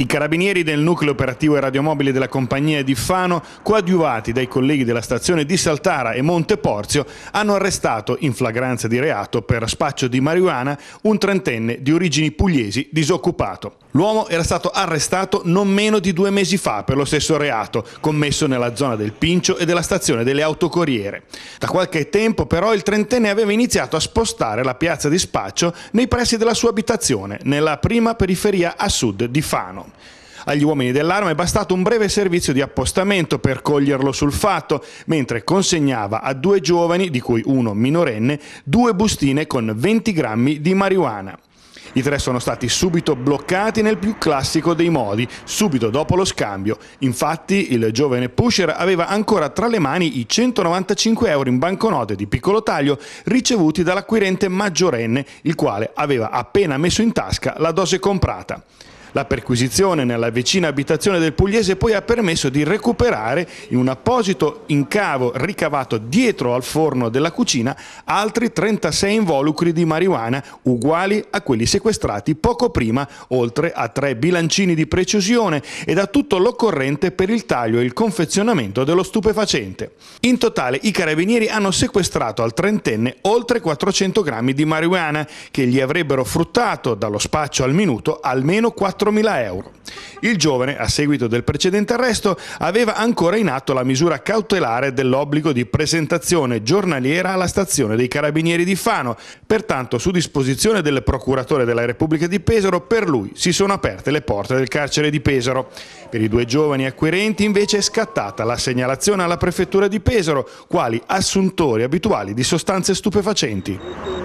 I carabinieri del nucleo operativo e radiomobile della compagnia di Fano, coadiuvati dai colleghi della stazione di Saltara e Monte Porzio, hanno arrestato in flagranza di reato per spaccio di marijuana un trentenne di origini pugliesi disoccupato. L'uomo era stato arrestato non meno di due mesi fa per lo stesso reato, commesso nella zona del Pincio e della stazione delle autocorriere. Da qualche tempo però il trentenne aveva iniziato a spostare la piazza di spaccio nei pressi della sua abitazione, nella prima periferia a sud di Fano. Agli uomini dell'arma è bastato un breve servizio di appostamento per coglierlo sul fatto, mentre consegnava a due giovani, di cui uno minorenne, due bustine con 20 grammi di marijuana. I tre sono stati subito bloccati nel più classico dei modi, subito dopo lo scambio. Infatti il giovane pusher aveva ancora tra le mani i 195 euro in banconote di piccolo taglio ricevuti dall'acquirente maggiorenne, il quale aveva appena messo in tasca la dose comprata. La perquisizione nella vicina abitazione del Pugliese poi ha permesso di recuperare in un apposito incavo ricavato dietro al forno della cucina altri 36 involucri di marijuana uguali a quelli sequestrati poco prima, oltre a tre bilancini di precisione ed a tutto l'occorrente per il taglio e il confezionamento dello stupefacente. In totale i carabinieri hanno sequestrato al trentenne oltre 400 grammi di marijuana che gli avrebbero fruttato dallo spaccio al minuto almeno 4 4.000 euro. Il giovane, a seguito del precedente arresto, aveva ancora in atto la misura cautelare dell'obbligo di presentazione giornaliera alla stazione dei Carabinieri di Fano. Pertanto, su disposizione del procuratore della Repubblica di Pesaro, per lui si sono aperte le porte del carcere di Pesaro. Per i due giovani acquirenti, invece, è scattata la segnalazione alla prefettura di Pesaro, quali assuntori abituali di sostanze stupefacenti.